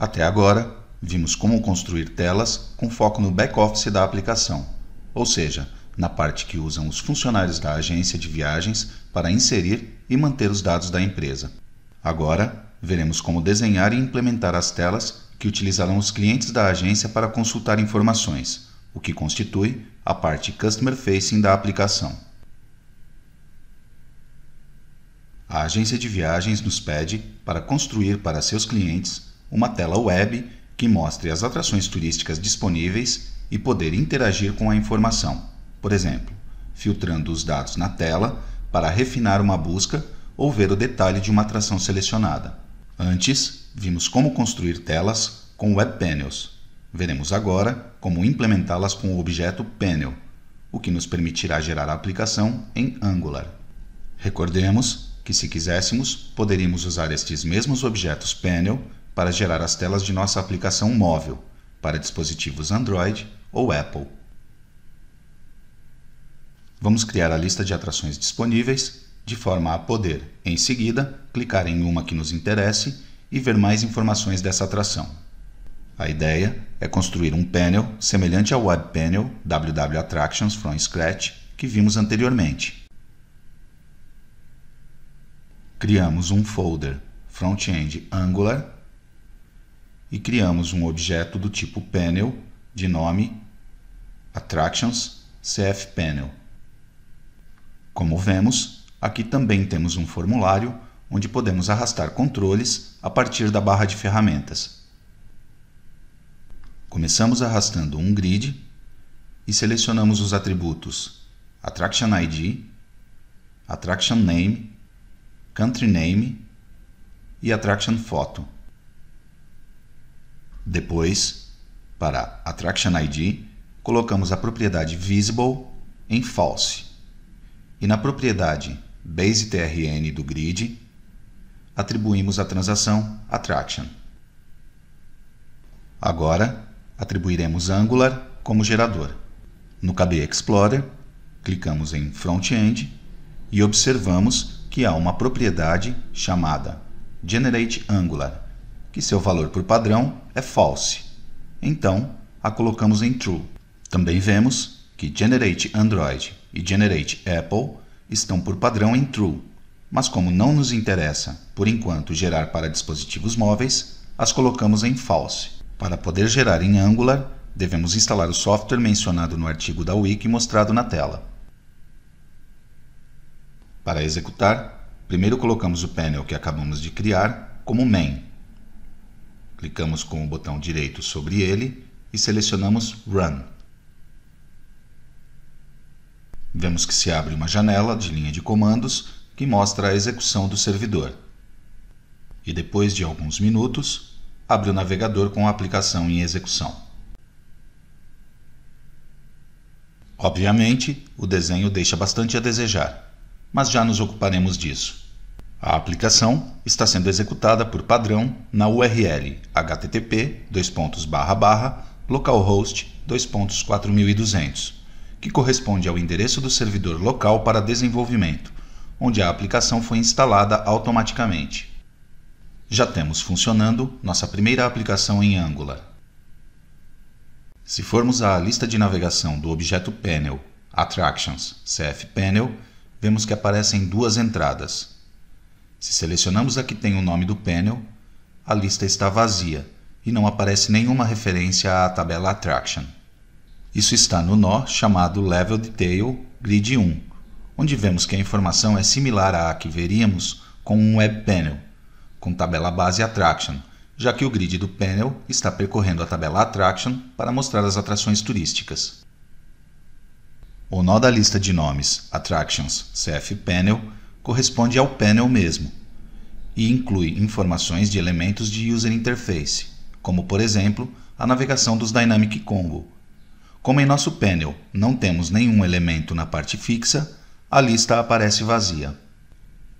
Até agora, vimos como construir telas com foco no back-office da aplicação, ou seja, na parte que usam os funcionários da agência de viagens para inserir e manter os dados da empresa. Agora, veremos como desenhar e implementar as telas que utilizarão os clientes da agência para consultar informações, o que constitui a parte customer facing da aplicação. A agência de viagens nos pede para construir para seus clientes uma tela web que mostre as atrações turísticas disponíveis e poder interagir com a informação, por exemplo, filtrando os dados na tela para refinar uma busca ou ver o detalhe de uma atração selecionada. Antes, vimos como construir telas com web panels. Veremos agora como implementá-las com o objeto panel, o que nos permitirá gerar a aplicação em Angular. Recordemos que se quiséssemos, poderíamos usar estes mesmos objetos panel para gerar as telas de nossa aplicação móvel para dispositivos Android ou Apple. Vamos criar a lista de atrações disponíveis, de forma a poder, em seguida, clicar em uma que nos interesse e ver mais informações dessa atração. A ideia é construir um panel semelhante ao web panel WW Attractions from Scratch que vimos anteriormente. Criamos um folder Front-End Angular e criamos um objeto do tipo panel de nome attractions Panel. Como vemos, aqui também temos um formulário onde podemos arrastar controles a partir da barra de ferramentas. Começamos arrastando um grid e selecionamos os atributos Attraction ID, Attraction Name, Country Name e Attraction Photo. Depois, para Attraction ID, colocamos a propriedade Visible em False. E na propriedade BaseTRN do grid, atribuímos a transação Attraction. Agora, atribuiremos Angular como gerador. No KB Explorer, clicamos em Front-End e observamos que há uma propriedade chamada GenerateAngular que seu valor por padrão é false. Então, a colocamos em true. Também vemos que generate Android e generate Apple estão por padrão em true, mas como não nos interessa, por enquanto, gerar para dispositivos móveis, as colocamos em false. Para poder gerar em Angular, devemos instalar o software mencionado no artigo da Wiki mostrado na tela. Para executar, primeiro colocamos o panel que acabamos de criar como main Clicamos com o botão direito sobre ele e selecionamos Run. Vemos que se abre uma janela de linha de comandos que mostra a execução do servidor. E depois de alguns minutos, abre o navegador com a aplicação em execução. Obviamente, o desenho deixa bastante a desejar, mas já nos ocuparemos disso. A aplicação está sendo executada por padrão na URL http localhost 2.4200, que corresponde ao endereço do servidor local para desenvolvimento, onde a aplicação foi instalada automaticamente. Já temos funcionando nossa primeira aplicação em Angular. Se formos à lista de navegação do objeto Panel Attractions CFPanel, vemos que aparecem duas entradas, se selecionamos a que tem o nome do panel, a lista está vazia e não aparece nenhuma referência à tabela Attraction. Isso está no nó chamado Level Detail Grid 1, onde vemos que a informação é similar à que veríamos com um Web Panel, com tabela base Attraction, já que o grid do panel está percorrendo a tabela Attraction para mostrar as atrações turísticas. O nó da lista de nomes Attractions CF Panel corresponde ao panel mesmo e inclui informações de elementos de user interface, como por exemplo a navegação dos Dynamic Combo. Como em nosso panel não temos nenhum elemento na parte fixa, a lista aparece vazia.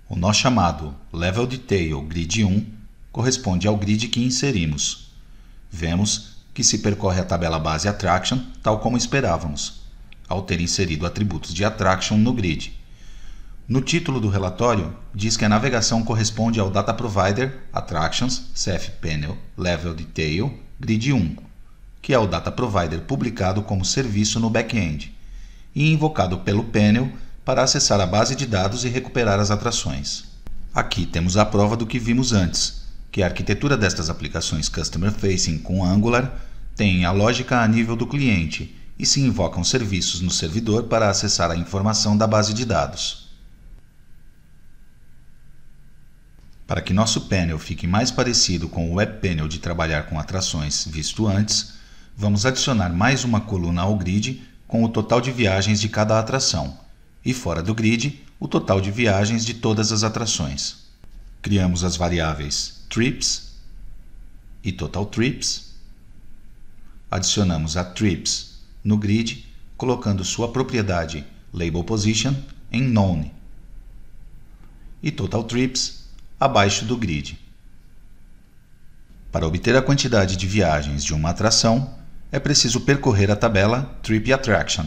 O nó chamado Level Detail Grid 1 corresponde ao grid que inserimos. Vemos que se percorre a tabela base Attraction tal como esperávamos, ao ter inserido atributos de Attraction no grid. No título do relatório, diz que a navegação corresponde ao Data Provider Attractions CF Panel Level Detail Grid 1, que é o Data Provider publicado como serviço no back-end e invocado pelo panel para acessar a base de dados e recuperar as atrações. Aqui temos a prova do que vimos antes, que a arquitetura destas aplicações Customer Facing com Angular tem a lógica a nível do cliente e se invocam serviços no servidor para acessar a informação da base de dados. Para que nosso panel fique mais parecido com o web panel de trabalhar com atrações visto antes, vamos adicionar mais uma coluna ao grid com o total de viagens de cada atração e fora do grid, o total de viagens de todas as atrações. Criamos as variáveis trips e total trips. Adicionamos a trips no grid, colocando sua propriedade label position em none e total trips abaixo do grid. Para obter a quantidade de viagens de uma atração, é preciso percorrer a tabela Trip Attraction.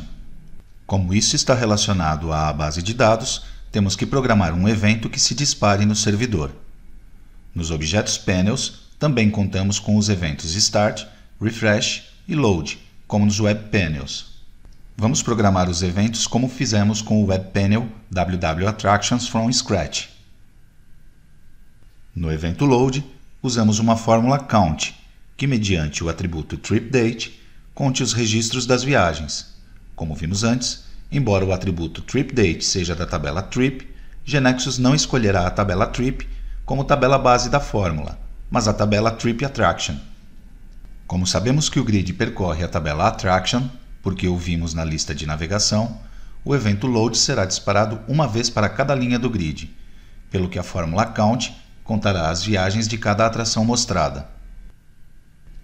Como isso está relacionado à base de dados, temos que programar um evento que se dispare no servidor. Nos objetos Panels, também contamos com os eventos Start, Refresh e Load, como nos Web Panels. Vamos programar os eventos como fizemos com o Web Panel WW Attractions from Scratch. No evento load, usamos uma fórmula count, que mediante o atributo tripDate conte os registros das viagens. Como vimos antes, embora o atributo tripDate seja da tabela trip, Genexus não escolherá a tabela trip como tabela base da fórmula, mas a tabela trip attraction. Como sabemos que o grid percorre a tabela attraction, porque o vimos na lista de navegação, o evento load será disparado uma vez para cada linha do grid, pelo que a fórmula count contará as viagens de cada atração mostrada.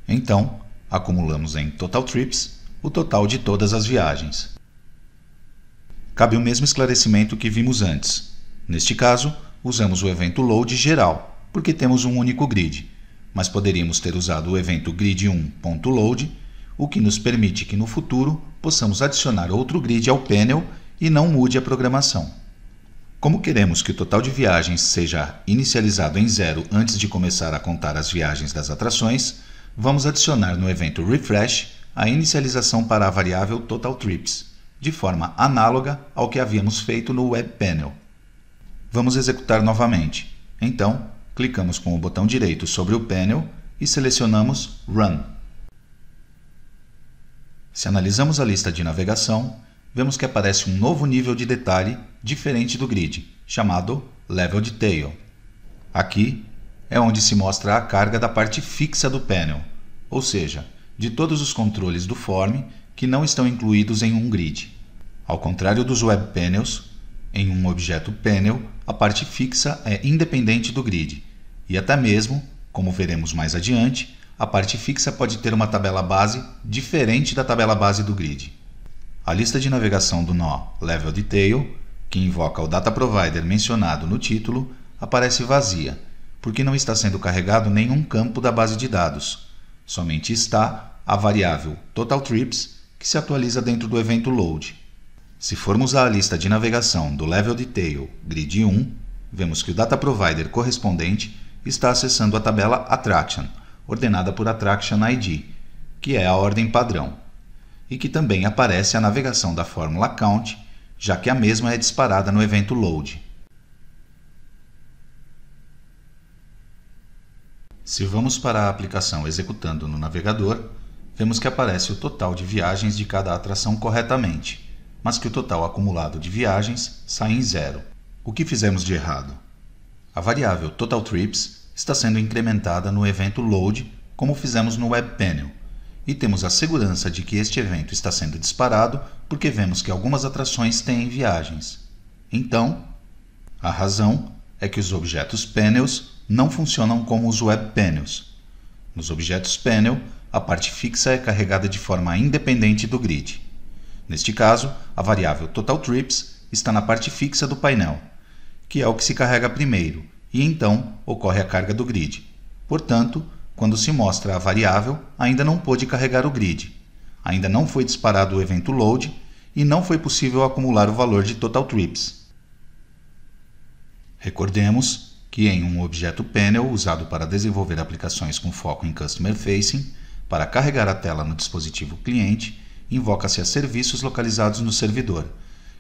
Então, acumulamos em Total Trips o total de todas as viagens. Cabe o mesmo esclarecimento que vimos antes. Neste caso, usamos o evento load geral, porque temos um único grid, mas poderíamos ter usado o evento grid1.load, o que nos permite que no futuro possamos adicionar outro grid ao panel e não mude a programação. Como queremos que o total de viagens seja inicializado em zero antes de começar a contar as viagens das atrações, vamos adicionar no evento Refresh a inicialização para a variável Total Trips, de forma análoga ao que havíamos feito no Web Panel. Vamos executar novamente. Então, clicamos com o botão direito sobre o panel e selecionamos Run. Se analisamos a lista de navegação, vemos que aparece um novo nível de detalhe diferente do grid, chamado Level Detail. Aqui é onde se mostra a carga da parte fixa do panel, ou seja, de todos os controles do form que não estão incluídos em um grid. Ao contrário dos web panels, em um objeto panel, a parte fixa é independente do grid, e até mesmo, como veremos mais adiante, a parte fixa pode ter uma tabela base diferente da tabela base do grid a lista de navegação do nó Level Detail, que invoca o data provider mencionado no título, aparece vazia, porque não está sendo carregado nenhum campo da base de dados. Somente está a variável Total Trips, que se atualiza dentro do evento load. Se formos à lista de navegação do Level Detail Grid 1, vemos que o data provider correspondente está acessando a tabela Attraction, ordenada por Attraction ID, que é a ordem padrão e que também aparece a navegação da fórmula count, já que a mesma é disparada no evento load. Se vamos para a aplicação executando no navegador, vemos que aparece o total de viagens de cada atração corretamente, mas que o total acumulado de viagens sai em zero. O que fizemos de errado? A variável total trips está sendo incrementada no evento load, como fizemos no web panel e temos a segurança de que este evento está sendo disparado porque vemos que algumas atrações têm viagens. Então, a razão é que os objetos panels não funcionam como os web panels. Nos objetos panel, a parte fixa é carregada de forma independente do grid. Neste caso, a variável total trips está na parte fixa do painel, que é o que se carrega primeiro, e então ocorre a carga do grid. Portanto, quando se mostra a variável, ainda não pôde carregar o grid, ainda não foi disparado o evento load e não foi possível acumular o valor de total trips. Recordemos que em um objeto panel usado para desenvolver aplicações com foco em customer facing, para carregar a tela no dispositivo cliente, invoca-se a serviços localizados no servidor,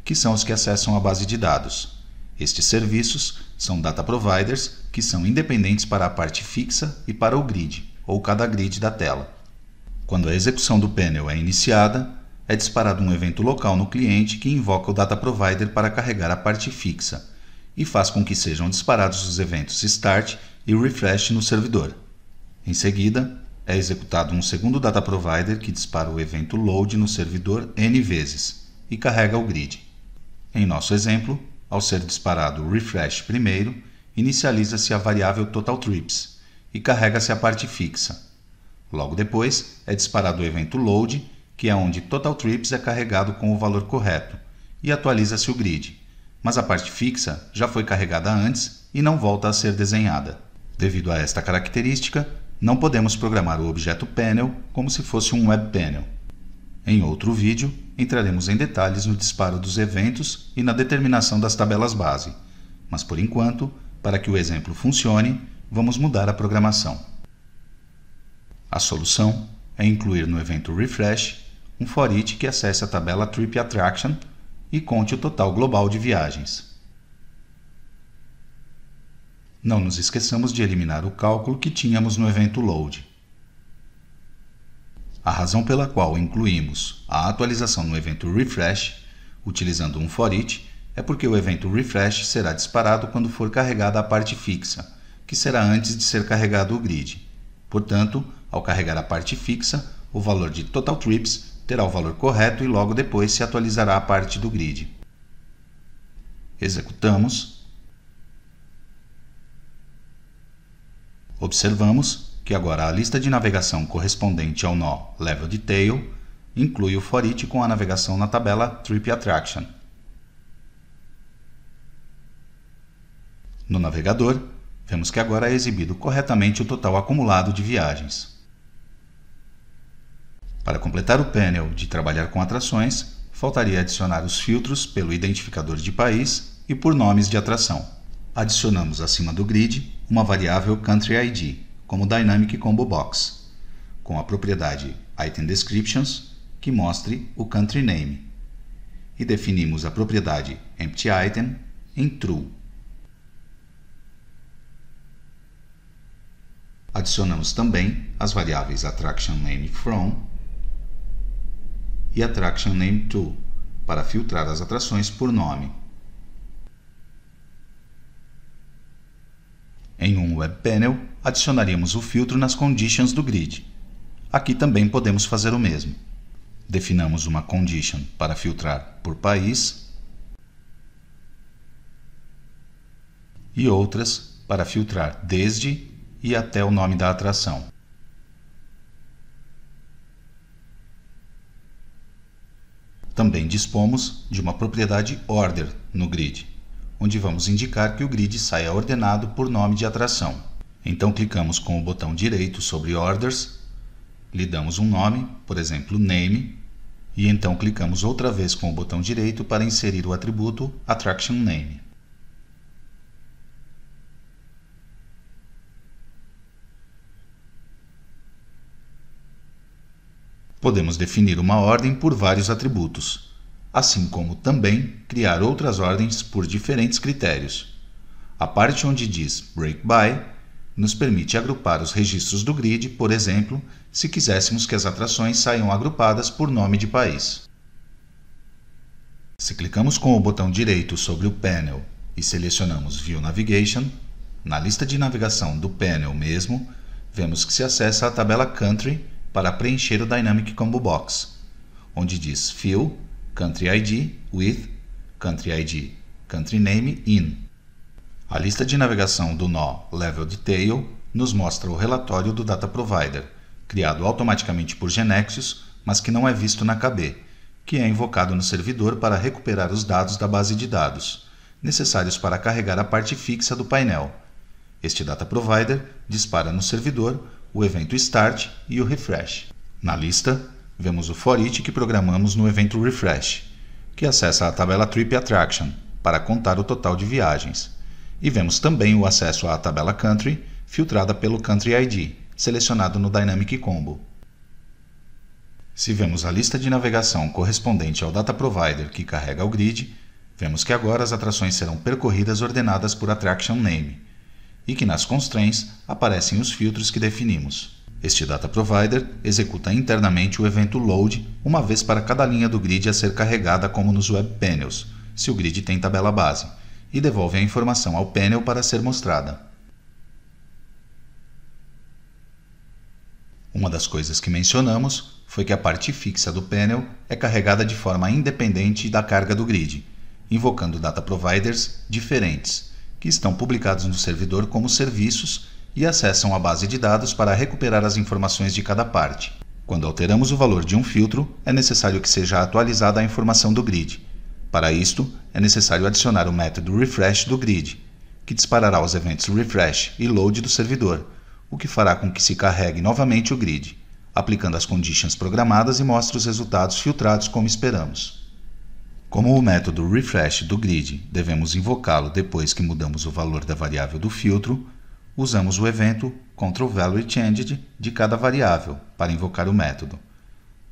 que são os que acessam a base de dados. Estes serviços são data providers, que são independentes para a parte fixa e para o grid, ou cada grid da tela. Quando a execução do panel é iniciada, é disparado um evento local no cliente que invoca o data provider para carregar a parte fixa e faz com que sejam disparados os eventos start e refresh no servidor. Em seguida, é executado um segundo data provider que dispara o evento load no servidor n vezes e carrega o grid. Em nosso exemplo, ao ser disparado o refresh primeiro, inicializa-se a variável total trips e carrega-se a parte fixa. Logo depois, é disparado o evento load, que é onde total trips é carregado com o valor correto e atualiza-se o grid, mas a parte fixa já foi carregada antes e não volta a ser desenhada. Devido a esta característica, não podemos programar o objeto panel como se fosse um web panel. Em outro vídeo, entraremos em detalhes no disparo dos eventos e na determinação das tabelas base, mas por enquanto, para que o exemplo funcione, vamos mudar a programação. A solução é incluir no evento refresh um forit que acesse a tabela Trip Attraction e conte o total global de viagens. Não nos esqueçamos de eliminar o cálculo que tínhamos no evento load a razão pela qual incluímos a atualização no evento refresh, utilizando um for each, é porque o evento refresh será disparado quando for carregada a parte fixa, que será antes de ser carregado o grid. Portanto, ao carregar a parte fixa, o valor de total trips terá o valor correto e logo depois se atualizará a parte do grid. Executamos. Observamos que agora a lista de navegação correspondente ao nó Level Detail inclui o for it com a navegação na tabela Trip Attraction. No navegador, vemos que agora é exibido corretamente o total acumulado de viagens. Para completar o painel de Trabalhar com Atrações, faltaria adicionar os filtros pelo identificador de país e por nomes de atração. Adicionamos acima do grid uma variável Country ID, como Dynamic Combo Box, com a propriedade Item Descriptions, que mostre o country name. E definimos a propriedade EmptyItem em true. Adicionamos também as variáveis attraction name from e attraction name to para filtrar as atrações por nome. Em um web panel, adicionaríamos o filtro nas conditions do grid. Aqui também podemos fazer o mesmo. Definamos uma condition para filtrar por país e outras para filtrar desde e até o nome da atração. Também dispomos de uma propriedade order no grid, onde vamos indicar que o grid saia ordenado por nome de atração. Então clicamos com o botão direito sobre Orders, lhe damos um nome, por exemplo, Name, e então clicamos outra vez com o botão direito para inserir o atributo Attraction Name. Podemos definir uma ordem por vários atributos, assim como também criar outras ordens por diferentes critérios. A parte onde diz Break By nos permite agrupar os registros do grid, por exemplo, se quiséssemos que as atrações saiam agrupadas por nome de país. Se clicamos com o botão direito sobre o panel e selecionamos View Navigation, na lista de navegação do panel mesmo, vemos que se acessa a tabela Country para preencher o Dynamic Combo Box, onde diz Fill, Country ID, With, Country ID, Country Name, In. A lista de navegação do nó Level Detail nos mostra o relatório do Data Provider, criado automaticamente por Genexus, mas que não é visto na KB, que é invocado no servidor para recuperar os dados da base de dados, necessários para carregar a parte fixa do painel. Este Data Provider dispara no servidor o evento Start e o Refresh. Na lista, vemos o for each que programamos no evento Refresh, que acessa a tabela Trip Attraction para contar o total de viagens. E vemos também o acesso à tabela Country, filtrada pelo Country ID, selecionado no Dynamic Combo. Se vemos a lista de navegação correspondente ao Data Provider que carrega o grid, vemos que agora as atrações serão percorridas ordenadas por Attraction Name, e que nas constraints aparecem os filtros que definimos. Este Data Provider executa internamente o evento load uma vez para cada linha do grid a ser carregada como nos web panels, se o grid tem tabela base, e devolve a informação ao painel para ser mostrada. Uma das coisas que mencionamos foi que a parte fixa do panel é carregada de forma independente da carga do grid, invocando data providers diferentes, que estão publicados no servidor como serviços e acessam a base de dados para recuperar as informações de cada parte. Quando alteramos o valor de um filtro, é necessário que seja atualizada a informação do grid, para isto, é necessário adicionar o método refresh do grid, que disparará os eventos refresh e load do servidor, o que fará com que se carregue novamente o grid, aplicando as conditions programadas e mostre os resultados filtrados como esperamos. Como o método refresh do grid devemos invocá-lo depois que mudamos o valor da variável do filtro, usamos o evento control value changed de cada variável para invocar o método.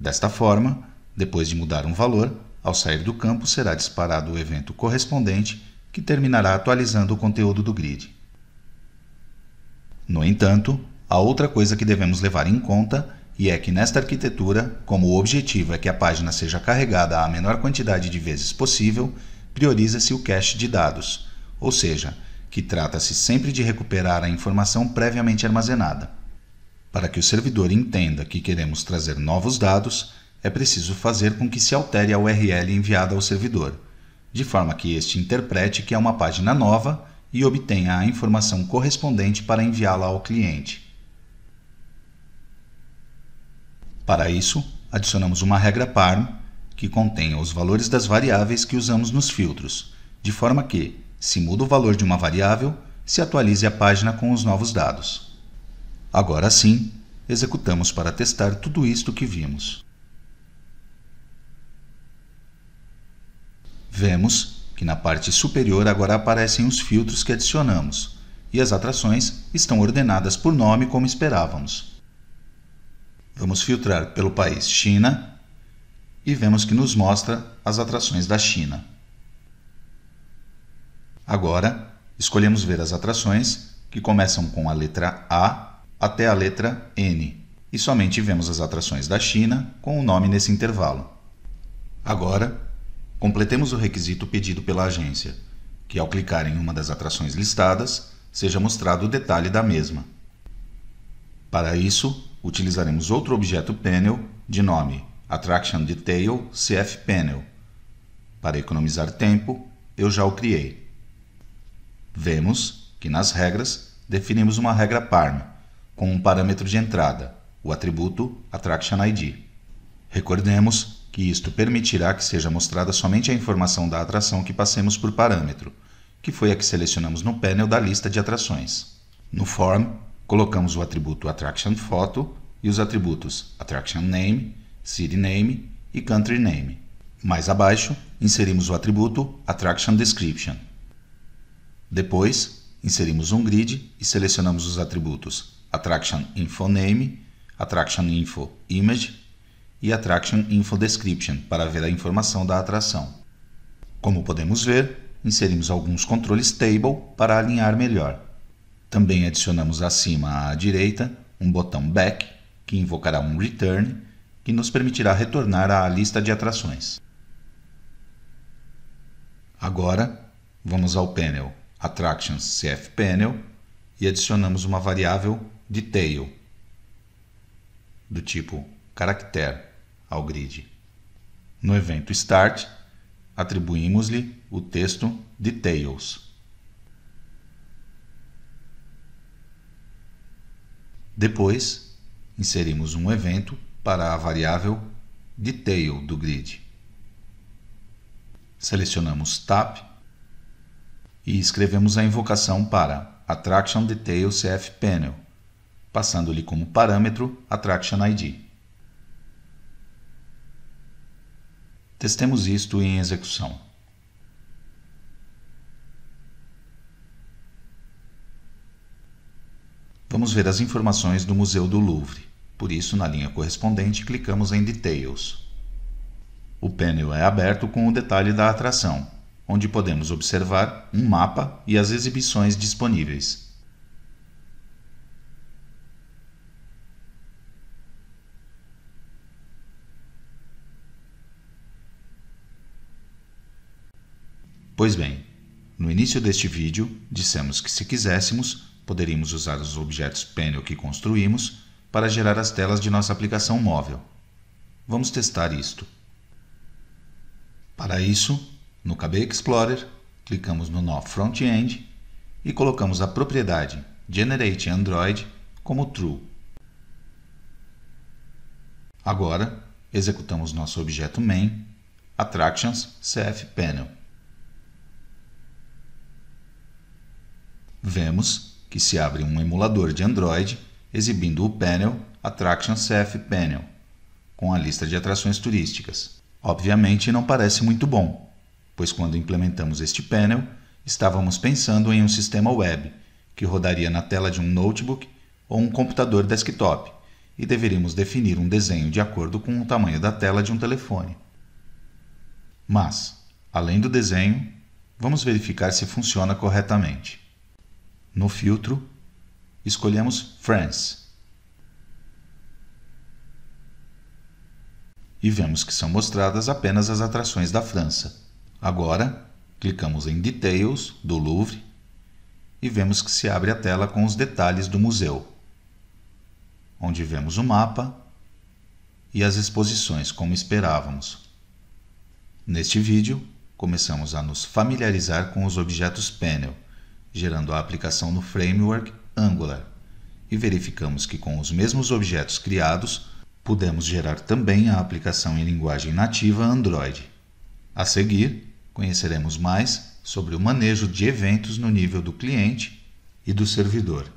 Desta forma, depois de mudar um valor, ao sair do campo, será disparado o evento correspondente, que terminará atualizando o conteúdo do grid. No entanto, há outra coisa que devemos levar em conta e é que nesta arquitetura, como o objetivo é que a página seja carregada a menor quantidade de vezes possível, prioriza-se o cache de dados, ou seja, que trata-se sempre de recuperar a informação previamente armazenada. Para que o servidor entenda que queremos trazer novos dados, é preciso fazer com que se altere a URL enviada ao servidor, de forma que este interprete que é uma página nova e obtenha a informação correspondente para enviá-la ao cliente. Para isso, adicionamos uma regra PARM que contenha os valores das variáveis que usamos nos filtros, de forma que, se muda o valor de uma variável, se atualize a página com os novos dados. Agora sim, executamos para testar tudo isto que vimos. Vemos que na parte superior agora aparecem os filtros que adicionamos, e as atrações estão ordenadas por nome como esperávamos. Vamos filtrar pelo país China e vemos que nos mostra as atrações da China. Agora, escolhemos ver as atrações que começam com a letra A até a letra N e somente vemos as atrações da China com o nome nesse intervalo. Agora, Completemos o requisito pedido pela agência, que ao clicar em uma das atrações listadas, seja mostrado o detalhe da mesma. Para isso, utilizaremos outro objeto panel de nome Attraction Detail CF Panel. Para economizar tempo, eu já o criei. Vemos que nas regras definimos uma regra PARM com um parâmetro de entrada, o atributo Attraction ID. Recordemos que isto permitirá que seja mostrada somente a informação da atração que passemos por parâmetro, que foi a que selecionamos no panel da lista de atrações. No form, colocamos o atributo attraction photo e os atributos attraction name, city name e country name. Mais abaixo, inserimos o atributo attraction description. Depois, inserimos um grid e selecionamos os atributos attraction info name, attraction info image e Attraction Info Description para ver a informação da atração. Como podemos ver, inserimos alguns controles Table para alinhar melhor. Também adicionamos acima à direita um botão Back, que invocará um Return, que nos permitirá retornar à lista de atrações. Agora, vamos ao panel Attractions CF Panel e adicionamos uma variável Detail, do tipo Caractere ao grid. No evento Start, atribuímos-lhe o texto Details. Depois, inserimos um evento para a variável Detail do grid. Selecionamos TAP e escrevemos a invocação para attraction_detail_cf_panel, passando-lhe como parâmetro attraction_id. ID. Testemos isto em execução. Vamos ver as informações do Museu do Louvre. Por isso, na linha correspondente, clicamos em Details. O painel é aberto com o detalhe da atração, onde podemos observar um mapa e as exibições disponíveis. Pois bem, no início deste vídeo dissemos que se quiséssemos, poderíamos usar os objetos panel que construímos para gerar as telas de nossa aplicação móvel. Vamos testar isto. Para isso, no KB Explorer, clicamos no nó Front-End e colocamos a propriedade Generate Android como True. Agora, executamos nosso objeto main, Attractions CF Panel. Vemos que se abre um emulador de Android exibindo o panel Attraction CF Panel, com a lista de atrações turísticas. Obviamente não parece muito bom, pois quando implementamos este panel, estávamos pensando em um sistema web que rodaria na tela de um notebook ou um computador desktop, e deveríamos definir um desenho de acordo com o tamanho da tela de um telefone. Mas, além do desenho, vamos verificar se funciona corretamente. No filtro, escolhemos Friends. E vemos que são mostradas apenas as atrações da França. Agora, clicamos em Details do Louvre e vemos que se abre a tela com os detalhes do museu, onde vemos o mapa e as exposições como esperávamos. Neste vídeo, começamos a nos familiarizar com os objetos panel gerando a aplicação no framework Angular. E verificamos que com os mesmos objetos criados, pudemos gerar também a aplicação em linguagem nativa Android. A seguir, conheceremos mais sobre o manejo de eventos no nível do cliente e do servidor.